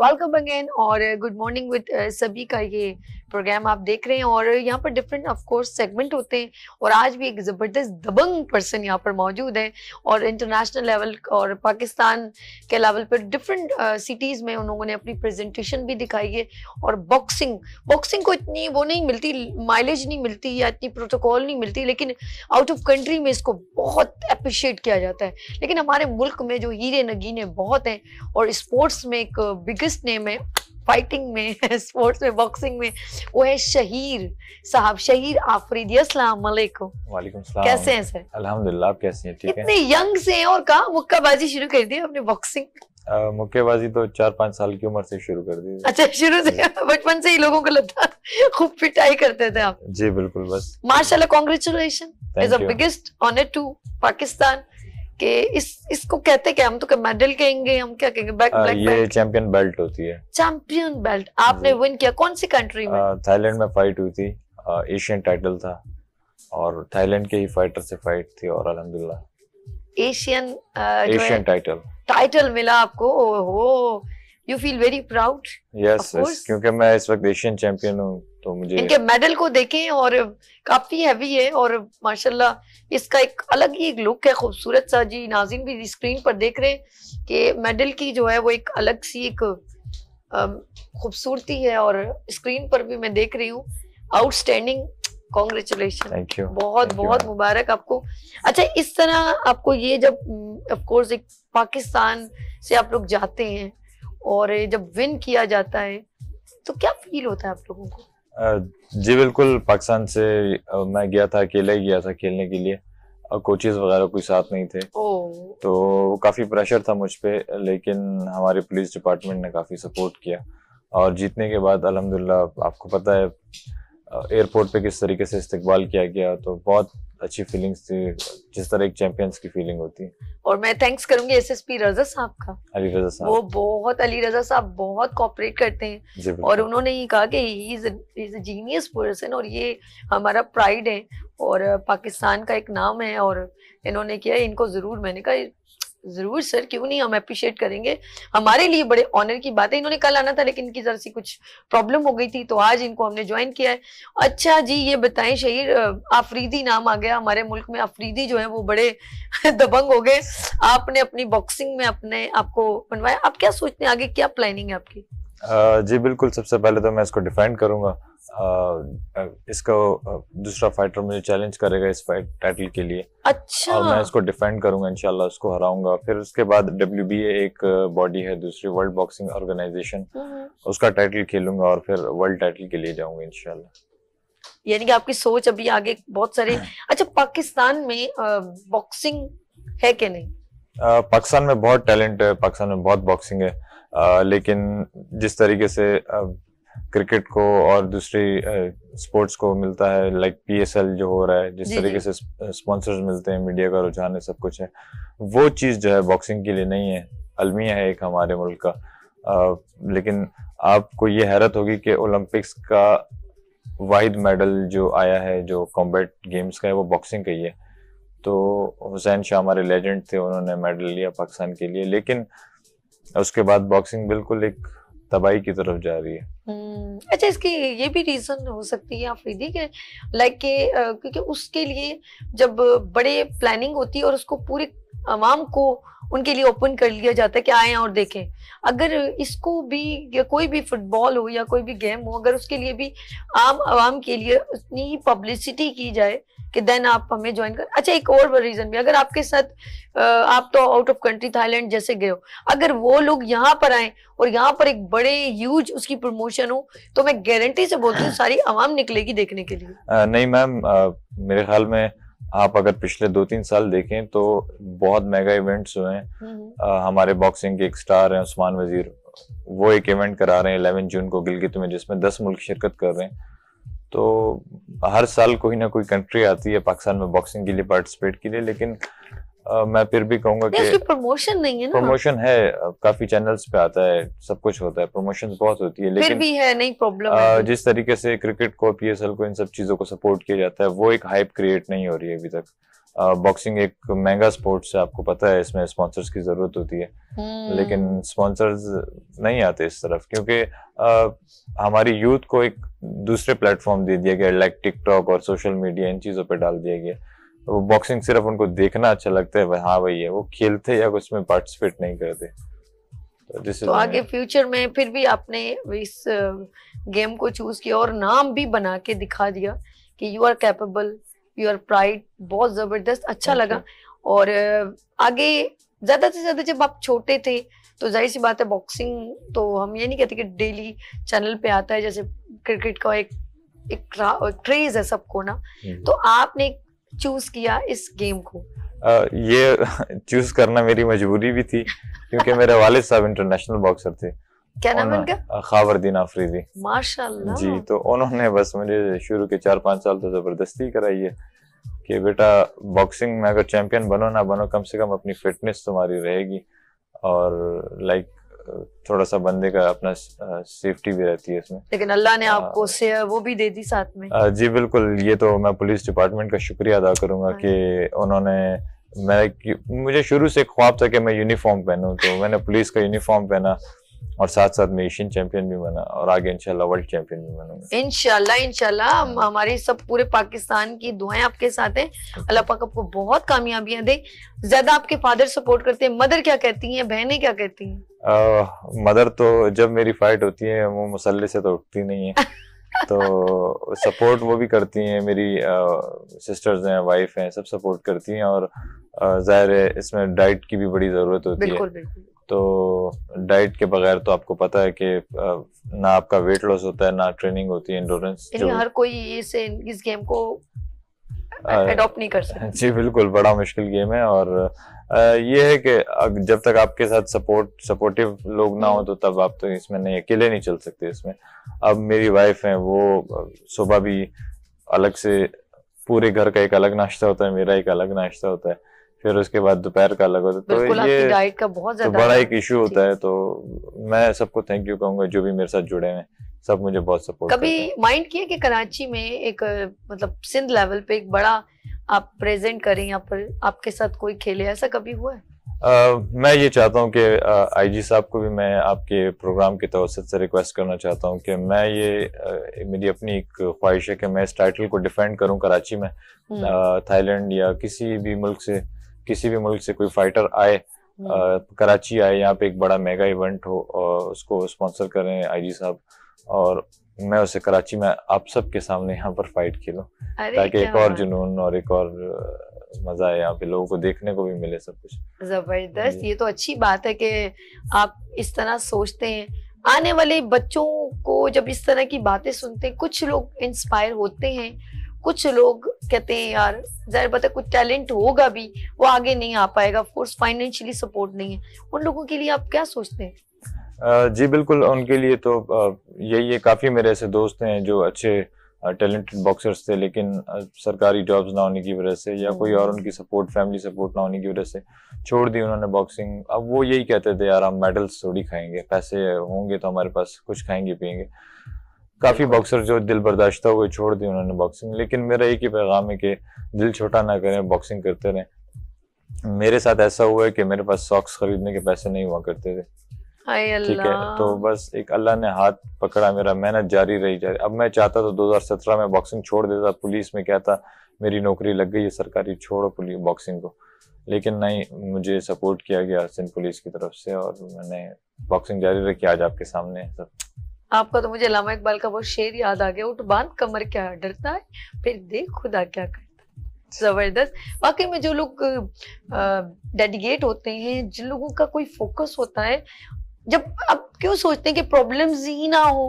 Welcome again और good morning with सभी का ये प्रोग्राम आप देख रहे हैं और यहाँ पर डिफरेंट ऑफ कोर्स सेगमेंट होते हैं और आज भी एक ज़बरदस्त दबंग पर्सन यहाँ पर मौजूद है और इंटरनेशनल लेवल और पाकिस्तान के लेवल पर डिफरेंट सिटीज़ uh, में उन लोगों ने अपनी प्रेजेंटेशन भी दिखाई है और बॉक्सिंग बॉक्सिंग को इतनी वो नहीं मिलती माइलेज नहीं मिलती या इतनी प्रोटोकॉल नहीं मिलती लेकिन आउट ऑफ कंट्री में इसको बहुत अप्रिशिएट किया जाता है लेकिन हमारे मुल्क में जो हीरे नगीने बहुत हैं और स्पोर्ट्स में एक बिगेस्ट uh, आर्टिस्ट नेम है फाइटिंग में स्पोर्ट्स में बॉक्सिंग में वो है शहीर साहब शहीर आफरीदी अस्सलाम वालेकुम वालेकुम सलाम कैसे हैं सर अल्हम्दुलिल्लाह आप कैसे हैं ठीक है इतने यंग से हैं और कहाँ मुक्काबाजी शुरू कर दी आपने बॉक्सिंग मुक्केबाजी तो चार पाँच साल की उम्र से शुरू कर दी अच्छा शुरू से बचपन से ही लोगों को लगता खूब पिटाई करते थे आप जी बिल्कुल बस माशाल्लाह congratulation is the biggest honour to Pakistan कि इस इसको कहते क्या हम तो मेडल कहेंगे हम क्या कहेंगे बैक, आ, हाँ, ये चैंपियन बेल्ट होती है चैंपियन बेल्ट आपने विन किया कौन सी कंट्री में थाईलैंड में फाइट हुई थी एशियन टाइटल था और थाईलैंड के ही फाइटर से फाइट थी और अलहमदुल्ला एशियन एशियन टाइटल टाइटल मिला आपको ओहो you feel very proud yes क्योंकि मैं इस वक्त एशियन चैंपियन हूँ तो मुझे इनके मेडल को देखें और काफी हैवी है और माशाल्लाह इसका एक अलग ही एक लुक है खूबसूरत सा जी नाजिन भी स्क्रीन पर देख रहे हैं कि मेडल की जो है वो एक अलग सी एक खूबसूरती है और स्क्रीन पर भी मैं देख रही हूँ आउटस्टैंडिंग कॉन्ग्रेचुलेशन बहुत Thank बहुत मुबारक आपको अच्छा इस तरह आपको ये जब ऑफ कोर्स एक पाकिस्तान से आप लोग जाते हैं और जब विन किया जाता है तो क्या फील होता है आप लोगों को जी बिल्कुल पाकिस्तान से मैं गया था अकेला ही गया था खेलने के लिए और कोचेज वगैरह कोई साथ नहीं थे ओ। तो काफ़ी प्रेशर था मुझ पर लेकिन हमारे पुलिस डिपार्टमेंट ने काफ़ी सपोर्ट किया और जीतने के बाद अलहमदिल्ला आपको पता है एयरपोर्ट पे किस तरीके से इस्तेबाल किया गया तो बहुत अच्छी फीलिंग्स थी जिस तरह एक चैंपियंस की फीलिंग होती है और मैं थैंक्स करूंगी एसएसपी रजा साहब का अली रजा साहब वो बहुत अली रजा साहब बहुत कोऑपरेट करते हैं और उन्होंने ही कहा कि he is is a genius person और ये हमारा प्राइड है और पाकिस्तान का एक नाम है और इन्होंने किया इनको ज़रूर मैंने कहा जरूर सर क्यों नहीं हम अप्रिशिएट करेंगे हमारे लिए बड़े ऑनर की बात है इन्होंने कल आना था लेकिन इनकी जरा सी कुछ प्रॉब्लम हो गई थी तो आज इनको हमने ज्वाइन किया है अच्छा जी ये बताएं शहीर आफरीदी नाम आ गया हमारे मुल्क में आफरीदी जो है वो बड़े दबंग हो गए आपने अपनी बॉक्सिंग में अपने आपको बनवाया आप क्या सोचते हैं आगे क्या प्लानिंग है आपकी जी बिल्कुल सबसे पहले तो मैं इसको डिफेंड करूंगा इसको दूसरा फाइटर मुझे चैलेंज करेगा इस फाइट टाइटल के लिए अच्छा और मैं इसको डिफेंड करूंगा इंशाल्लाह उसको हराऊंगा फिर उसके बाद डब्ल्यू एक बॉडी है दूसरी वर्ल्ड बॉक्सिंग ऑर्गेनाइजेशन उसका टाइटल खेलूंगा और फिर वर्ल्ड टाइटल के लिए जाऊंगा इनशाला यानी कि आपकी सोच अभी आगे बहुत सारे अच्छा पाकिस्तान में बॉक्सिंग है क्या नहीं पाकिस्तान में बहुत टैलेंट है पाकिस्तान में बहुत बॉक्सिंग है आ, लेकिन जिस तरीके से अब क्रिकेट को और दूसरी स्पोर्ट्स को मिलता है लाइक पीएसएल जो हो रहा है जिस तरीके से स्पॉन्सर्स मिलते हैं मीडिया का रुझान है सब कुछ है वो चीज़ जो है बॉक्सिंग के लिए नहीं है अलमिया है एक हमारे मुल्क का आ, लेकिन आपको ये हैरत होगी कि ओलंपिक्स का वाहिद मेडल जो आया है जो कॉम्बैट गेम्स का है वो बॉक्सिंग का ही है तो हुसैन शाह हमारे लेजेंड थे उन्होंने मेडल लिया पाकिस्तान के लिए लेकिन उसके बाद बॉक्सिंग बिल्कुल एक तबाही की तरफ जा रही है हम्म, अच्छा इसकी ये भी रीजन हो सकती है आफरीदी के लाइक के क्योंकि उसके लिए जब बड़े प्लानिंग होती है और उसको पूरे आवाम को उनके लिए ओपन कर लिया जाता है कि आए और देखें अगर इसको भी या कोई भी फुटबॉल हो या कोई भी गेम हो अगर उसके लिए भी आम आवाम के लिए उतनी पब्लिसिटी की जाए कि देन आप हमें ज्वाइन कर अच्छा एक और रीजन भी अगर आपके साथ आप तो आउट ऑफ कंट्री थाईलैंड जैसे गए हो अगर वो लोग यहाँ पर आए और यहाँ पर एक बड़े यूज उसकी प्रमोशन हो तो मैं गारंटी से बोलती हूँ सारी आवाम निकलेगी देखने के लिए आ, नहीं मैम मेरे ख्याल में आप अगर पिछले दो तीन साल देखें तो बहुत मेगा इवेंट्स हुए हैं हम्म। हमारे बॉक्सिंग के एक स्टार हैं उस्मान वजीर वो एक इवेंट करा रहे हैं इलेवन जून को गिलगित में जिसमें दस मुल्क शिरकत कर रहे हैं तो हर साल कोई ना कोई कंट्री आती है पाकिस्तान में बॉक्सिंग के लिए पार्टिसिपेट के लिए लेकिन मैं फिर भी कहूंगा कि प्रमोशन नहीं है ना प्रमोशन है काफी चैनल्स पे आता है सब कुछ होता है प्रमोशन बहुत होती है लेकिन फिर भी है नहीं प्रॉब्लम जिस तरीके से क्रिकेट को पीएसएल को इन सब चीजों को सपोर्ट किया जाता है वो एक हाइप क्रिएट नहीं हो रही है अभी तक बॉक्सिंग एक महंगा स्पोर्ट्स है आपको पता है इसमें स्पॉन्सर्स की जरूरत होती है हम्म। लेकिन स्पॉन्सर्स नहीं आते इस तरफ क्योंकि हमारी यूथ को एक दूसरे प्लेटफॉर्म दे दिया गया लाइक टिकटॉक और सोशल मीडिया इन चीजों पर डाल दिया गया वो बॉक्सिंग सिर्फ उनको देखना अच्छा लगता है हाँ भाई है वो खेलते या उसमें पार्टिसिपेट नहीं करते तो, तो आगे फ्यूचर में फिर भी आपने इस गेम uh, को चूज किया और नाम भी बना के दिखा दिया कि you are capable you are pride बहुत जबरदस्त अच्छा लगा और uh, आगे ज्यादा से ज्यादा जब आप छोटे थे तो जाहिर सी बात है बॉक्सिंग तो हम ये नहीं कहते कि डेली चैनल पे आता है जैसे क्रिकेट का एक, एक क्रेज है सबको ना mm-hmm. तो आपने चूज किया इस गेम को आ, ये चूज करना मेरी मजबूरी भी थी क्योंकि मेरे वालिद साहब इंटरनेशनल बॉक्सर थे क्या नाम उनका खावरदीन आफरीदी माशाल्लाह जी तो उन्होंने बस मुझे शुरू के चार पांच साल तो जबरदस्ती कराई है कि बेटा बॉक्सिंग में अगर चैंपियन बनो ना बनो कम से कम अपनी फिटनेस तुम्हारी रहेगी और लाइक थोड़ा सा बंदे का अपना सेफ्टी भी रहती है इसमें लेकिन अल्लाह ने हाँ। आपको से वो भी दे दी साथ में जी बिल्कुल ये तो मैं पुलिस डिपार्टमेंट का शुक्रिया अदा करूंगा हाँ। कि उन्होंने मैं मुझे शुरू से ख्वाब था कि मैं यूनिफॉर्म पहनूं तो मैंने पुलिस का यूनिफॉर्म पहना और साथ साथ में एशियन चैंपियन भी बना और आगे इंशाल्लाह वर्ल्ड चैंपियन भी बना इनशाला इनशाला हमारी सब पूरे पाकिस्तान की दुआएं आपके साथ हैं अल्लाह पाक आपको बहुत कामयाबियां दे ज्यादा आपके फादर सपोर्ट करते हैं मदर क्या कहती हैं बहनें क्या कहती हैं मदर तो जब मेरी फाइट होती है वो मुसल्ले से तो उठती नहीं है तो सपोर्ट वो भी करती हैं मेरी सिस्टर्स हैं वाइफ हैं सब सपोर्ट करती हैं और जाहिर है इसमें डाइट की भी बड़ी ज़रूरत होती बिल्कुल, है बिल्कुल। तो डाइट के बगैर तो आपको पता है कि ना आपका वेट लॉस होता है ना ट्रेनिंग होती है इंडोरेंस हर कोई इस इस गेम को अडॉप्ट नहीं कर सकते जी बिल्कुल बड़ा मुश्किल गेम है और ये है कि जब तक आपके साथ सपोर्ट सपोर्टिव लोग ना हो हम्म। तो तब आप तो इसमें नहीं अकेले नहीं चल सकते इसमें अब मेरी वाइफ है वो सुबह भी अलग से पूरे घर का एक अलग नाश्ता होता है मेरा एक अलग नाश्ता होता है फिर उसके बाद दोपहर का अलग होता है तो ये डाइट का बहुत तो बड़ा एक इशू होता है तो मैं सबको थैंक यू कहूंगा जो भी मेरे साथ जुड़े हैं सब मुझे बहुत सपोर्ट कभी माइंड किया कि कराची में एक मतलब सिंध लेवल पे एक बड़ा आप प्रेजेंट करें या पर आपके साथ कोई खेले ऐसा कभी हुआ है आ, मैं ये चाहता हूँ कि आईजी साहब को भी मैं आपके प्रोग्राम के तवसत से रिक्वेस्ट करना चाहता हूँ कि मैं ये आ, मेरी अपनी एक ख्वाहिश है कि मैं इस टाइटल को डिफेंड करूँ कराची में थाईलैंड हम्म। या किसी भी मुल्क से किसी भी मुल्क से कोई फाइटर आए आ, हम्म। कराची आए यहाँ पे एक बड़ा मेगा इवेंट हो और उसको स्पॉन्सर करें आई साहब और मैं उसे कराची में आप सबके सामने यहाँ पर फाइट खेलूँ ताकि एक और जुनून और एक और मजा है यहाँ पे लोगों को देखने को भी मिले सब कुछ जबरदस्त ये तो अच्छी बात है कि आप इस तरह सोचते हैं आने वाले बच्चों को जब इस तरह की बातें सुनते हैं कुछ लोग इंस्पायर होते हैं कुछ लोग कहते हैं यार जाहिर बात है कुछ टैलेंट होगा भी वो आगे नहीं आ पाएगा फोर्स फाइनेंशियली सपोर्ट नहीं है उन लोगों के लिए आप क्या सोचते हैं जी बिल्कुल उनके लिए तो यही है काफ़ी मेरे ऐसे दोस्त हैं जो अच्छे टैलेंटेड बॉक्सर्स थे लेकिन सरकारी जॉब्स ना होने की वजह से या कोई और उनकी सपोर्ट फैमिली सपोर्ट ना होने की वजह से छोड़ दी उन्होंने बॉक्सिंग अब वो यही कहते थे यार हम मेडल्स थोड़ी खाएंगे पैसे होंगे तो हमारे पास कुछ खाएंगे पियेंगे काफ़ी बॉक्सर जो दिल बर्दाश्त हुए छोड़ दी उन्होंने बॉक्सिंग लेकिन मेरा एक ही पैगाम है कि दिल छोटा ना करें बॉक्सिंग करते रहें मेरे साथ ऐसा हुआ है कि मेरे पास सॉक्स खरीदने के पैसे नहीं हुआ करते थे ठीक है तो बस एक अल्लाह ने हाथ पकड़ा मेरा मेहनत जारी रही जा रही अब मैं चाहता तो 2017 में बॉक्सिंग छोड़ देता पुलिस में कहता मेरी नौकरी लग गई है सरकारी छोड़ो पुलिस बॉक्सिंग को लेकिन नहीं मुझे सपोर्ट किया गया सिंध पुलिस की तरफ से और मैंने बॉक्सिंग जारी रखी आज आपके सामने सर तो आपका तो मुझे लामा इकबाल का वो शेर याद आ गया उठ बांध कमर क्या डरता है फिर देख खुदा क्या करता जबरदस्त बाकी में जो लोग डेडिकेट होते हैं जिन लोगों का कोई फोकस होता है जब अब क्यों सोचते हैं कि प्रॉब्लम्स ही ना हो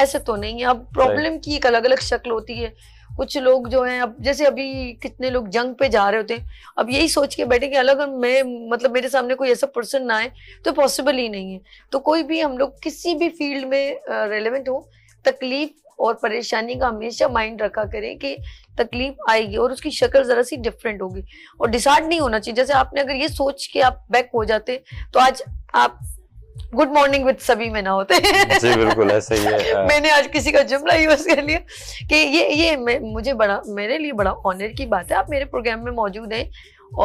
ऐसे तो नहीं है अब प्रॉब्लम की एक अलग अलग शक्ल होती है कुछ लोग जो हैं अब जैसे अभी कितने लोग जंग पे जा रहे होते हैं अब यही सोच के बैठे कि अलग मैं मतलब मेरे सामने कोई ऐसा पर्सन ना आए तो पॉसिबल ही नहीं है तो कोई भी हम लोग किसी भी फील्ड में रेलिवेंट हो तकलीफ और परेशानी का हमेशा माइंड रखा करें कि तकलीफ आएगी और उसकी शक्ल ज़रा सी डिफरेंट होगी और डिसाइड नहीं होना चाहिए जैसे आपने अगर ये सोच के आप बैक हो जाते तो आज आप गुड मॉर्निंग विद सभी में ना होते जी बिल्कुल ऐसे ही है मैंने आज किसी का जुमला यूज कर लिया कि ये ये मुझे बड़ा मेरे लिए बड़ा ऑनर की बात है आप मेरे प्रोग्राम में मौजूद हैं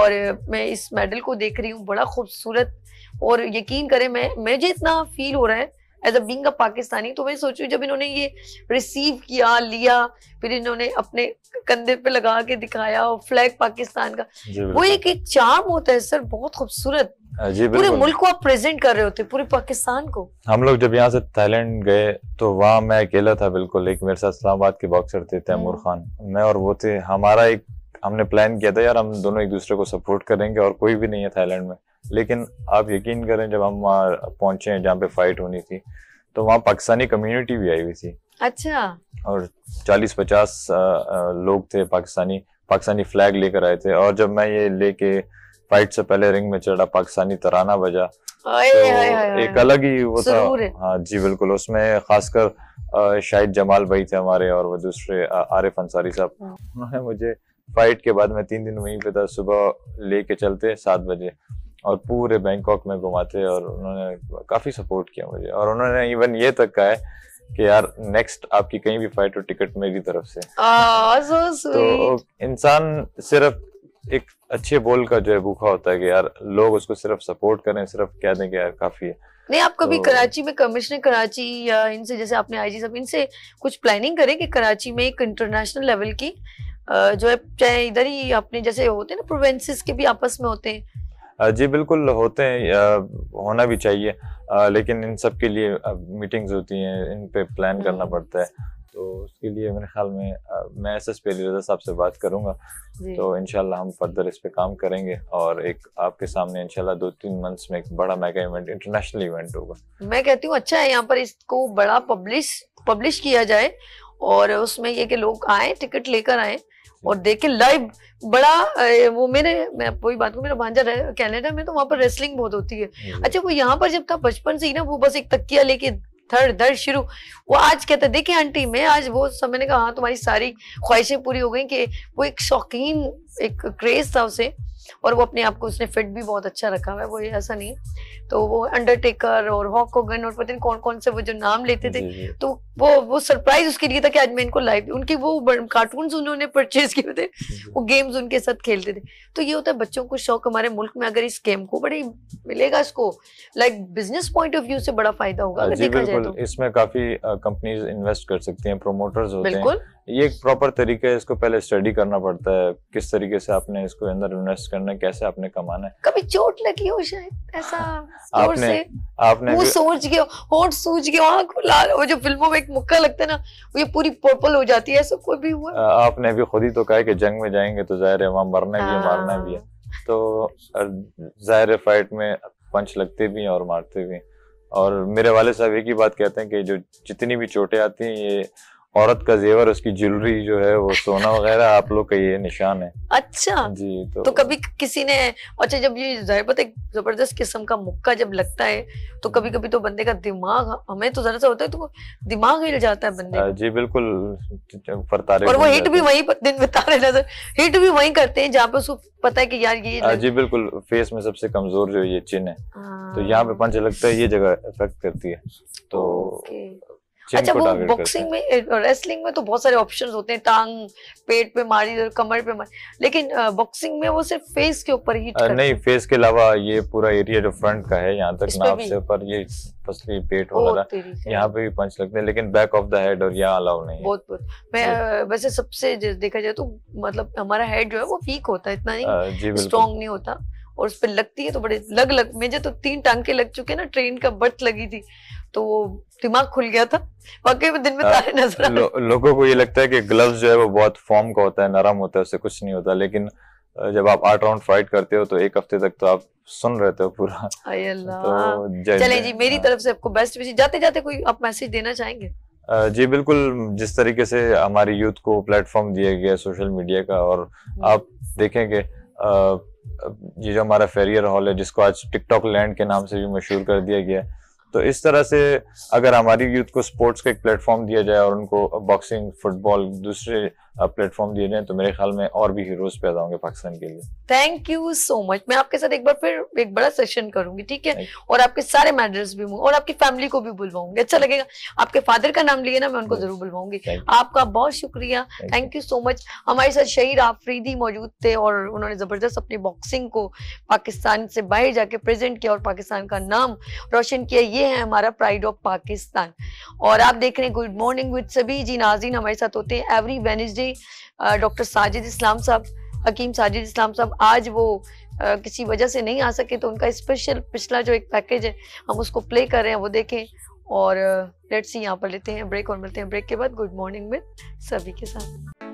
और मैं इस मेडल को देख रही हूँ बड़ा खूबसूरत और यकीन करें मैं मुझे इतना फील हो रहा है एज अ बींग पाकिस्तानी तो मैं सोचू जब इन्होंने ये रिसीव किया लिया फिर इन्होंने अपने कंधे पे लगा के दिखाया और फ्लैग पाकिस्तान का वो एक एक चार्म होता है सर बहुत खूबसूरत हाँ जी पूरे मुल्क को आप प्रेजेंट कर रहे होते पूरे पाकिस्तान को हम लोग जब यहाँ से थाईलैंड गए तो वहाँ मैं अकेला था बिल्कुल एक मेरे साथ इस्लामाबाद के बॉक्सर थे तैमूर हम्म। खान मैं और वो थे हमारा एक हमने प्लान किया था यार हम दोनों एक दूसरे को सपोर्ट करेंगे और कोई भी नहीं है थाईलैंड में लेकिन आप यकीन करें जब हम वहाँ पहुंचे जहाँ पे फाइट होनी थी तो वहाँ पाकिस्तानी कम्युनिटी भी आई हुई थी अच्छा और चालीस पचास लोग थे पाकिस्तानी पाकिस्तानी फ्लैग लेकर आए थे और जब मैं ये लेके फाइट से पहले रिंग में चढ़ा पाकिस्तानी तराना बजा तो एक अलग ही वो था हाँ जी बिल्कुल उसमें खासकर शायद जमाल भाई थे हमारे और वो दूसरे आरिफ अंसारी साहब हाँ। उन्होंने मुझे फाइट के बाद मैं तीन दिन वहीं पे था सुबह लेके चलते सात बजे और पूरे बैंकॉक में घुमाते और उन्होंने काफी सपोर्ट किया मुझे और उन्होंने इवन ये तक कहा है कि यार नेक्स्ट आपकी कहीं भी फाइट हो टिकट मेरी तरफ से आ, so तो इंसान सिर्फ एक अच्छे बोल का जो है भूखा होता है कि यार लोग उसको सिर्फ सपोर्ट करें सिर्फ कह दें कि यार काफी है नहीं आप कभी तो... कराची में कमिश्नर कराची या इनसे जैसे आपने आईजी सब इनसे कुछ प्लानिंग करें कि कराची में एक इंटरनेशनल लेवल की जो है चाहे इधर ही अपने जैसे होते हैं ना प्रोवेंसेस के भी आपस में होते हैं जी बिल्कुल होते हैं होना भी चाहिए लेकिन इन सब के लिए मीटिंग्स होती हैं इन पे प्लान हम्म। करना पड़ता है तो उसके लिए मेरे ख्याल में मैं एस एस पी साहब से बात करूंगा तो इनशाला हम फर्दर इस पर काम करेंगे और एक आपके सामने इनशाला दो तीन मंथ्स में एक बड़ा मेगा इवेंट इंटरनेशनल इवेंट होगा मैं कहती हूँ अच्छा है यहाँ पर इसको बड़ा पब्लिश पब्लिश किया जाए और उसमें ये कि लोग आए टिकट लेकर आए और देखे लाइव बड़ा वो मेरे मैं कोई बात को मेरा भांजा कनाडा में तो वहाँ पर रेसलिंग बहुत होती है अच्छा वो यहाँ पर जब था बचपन से ही ना वो बस एक तकिया लेके थर्ड दर्द शुरू वो आज कहता देखे आंटी मैं आज वो सब मैंने कहा हाँ तुम्हारी सारी ख्वाहिशें पूरी हो गई कि वो एक शौकीन एक क्रेज था उसे और वो अपने आप को उसने फिट भी बहुत अच्छा रखा हुआ है वो ऐसा नहीं तो वो अंडरटेकर और हॉक होगन और पता नहीं कौन कौन से वो जो नाम लेते थे तो वो वो सरप्राइज उसके लिए था कि आज मैं इनको लाइव उनके वो कार्टून उन्होंने परचेज किए थे वो गेम्स उनके साथ खेलते थे तो ये होता है बच्चों को शौक हमारे मुल्क में अगर इस गेम को बड़े मिलेगा इसको like business point of view से बड़ा फायदा होगा अगर देखा जाए तो इसमें काफी कंपनीज इन्वेस्ट कर सकती हैं प्रोमोटर्स होते हैं ये एक प्रॉपर तरीका है इसको पहले स्टडी करना पड़ता है किस तरीके से आपने इसको अंदर इन्वेस्ट करना है कैसे आपने कमाना है कभी चोट लगी हो शायद ऐसा आपने से, आपने वो सोच गया होठ सूज गया आंख लाल वो जो फिल्मों में एक मुक्का लगता है ना वो ये पूरी पर्पल हो जाती है ऐसा कोई भी हुआ आपने भी खुद ही तो कहा कि जंग में जाएंगे तो जाहिर है वहां मरना भी है मारना भी है हाँ। तो जाहिर है फाइट में पंच लगते भी हैं और मारते भी हैं और मेरे वाले साहब एक ही बात कहते हैं कि जो जितनी भी चोटें आती हैं ये औरत का जेवर उसकी ज्वेलरी जो है वो सोना वगैरह आप लोग का ये निशान है अच्छा जी तो, तो कभी किसी ने अच्छा जब ये एक जबरदस्त किस्म का मुक्का जब लगता है तो कभी कभी तो बंदे का दिमाग हमें तो जरा सा होता है तो दिमाग हिल जाता है बंदे जी बिल्कुल और वो हिट भी वही दिन बितारे नजर हिट भी वही करते हैं जहाँ पे उसको पता है की यार ये जी बिल्कुल फेस में सबसे कमजोर जो ये चिन्ह है तो यहाँ पे हाँ। पंच लगता है ये जगह इफेक्ट करती है तो अच्छा वो बॉक्सिंग में रेसलिंग में तो बहुत सारे ऑप्शंस होते हैं टांग पेट पे मारी कमर पे मारी लेकिन बॉक्सिंग में वो सिर्फ फेस के ऊपर ही नहीं फेस के अलावा ये पूरा एरिया जो फ्रंट का है यहाँ तक नाप से ऊपर ये फसली पेट हो रहा है यहाँ पे भी पंच लगते हैं लेकिन बैक ऑफ द हेड और यहाँ अलाउ नहीं बहुत बहुत मैं वैसे सबसे देखा जाए तो मतलब हमारा हेड जो है वो वीक होता है इतना नहीं स्ट्रॉन्ग नहीं होता और उस पर लगती है तो बड़े लग लग मुझे तो तीन टांके लग चुके हैं ना ट्रेन का बर्थ लगी थी तो वो दिमाग खुल गया था वाकई में दिन में हाँ, तारे नजर आ लो, लोगों को ये लगता है कि ग्लव्स जो है वो बहुत फॉर्म का होता है नरम होता है उससे कुछ नहीं होता लेकिन जब आप आठ राउंड फाइट करते हो तो एक हफ्ते तक तो आप सुन रहे थे पूरा तो चले जी मेरी हाँ। तरफ से आपको बेस्ट विशेष जाते जाते कोई आप मैसेज देना चाहेंगे जी बिल्कुल जिस तरीके से हमारी यूथ को प्लेटफॉर्म दिया गया है सोशल मीडिया का और हम्म। आप देखेंगे ये जो हमारा फेरियर हॉल है जिसको आज टिकटॉक लैंड के नाम से भी मशहूर कर दिया गया है तो इस तरह से अगर हमारी यूथ को स्पोर्ट्स का एक प्लेटफॉर्म दिया जाए और उनको बॉक्सिंग फुटबॉल दूसरे प्लेटफॉर्म दिए जाए तो मेरे ख्याल में और भी हीरोज पैदा होंगे पाकिस्तान के लिए थैंक यू सो मच मैं आपके साथ एक बार फिर एक बड़ा सेशन करूंगी ठीक है और आपके सारे मेडल्स भी और आपकी फैमिली को भी बुलवाऊंगी अच्छा लगेगा आपके फादर का नाम लिए ना मैं उनको जरूर बुलवाऊंगी आपका बहुत शुक्रिया थैंक यू सो मच हमारे साथ शहीद आफरीदी मौजूद थे और उन्होंने जबरदस्त अपनी बॉक्सिंग को पाकिस्तान से बाहर जाके प्रेजेंट किया और पाकिस्तान का नाम रोशन किया ये है हमारा प्राइड ऑफ पाकिस्तान और आप देख रहे हैं गुड मॉर्निंग विद सभी जी नाजीन हमारे साथ होते हैं every Wednesday doctor Sajid Islam साहब हकीम साजिद इस्लाम साहब आज वो आ, किसी वजह से नहीं आ सके तो उनका स्पेशल पिछला जो एक पैकेज है हम उसको प्ले कर रहे हैं वो देखें और लेट्स सी यहाँ पर लेते हैं ब्रेक और मिलते हैं ब्रेक के बाद गुड मॉर्निंग में सभी के साथ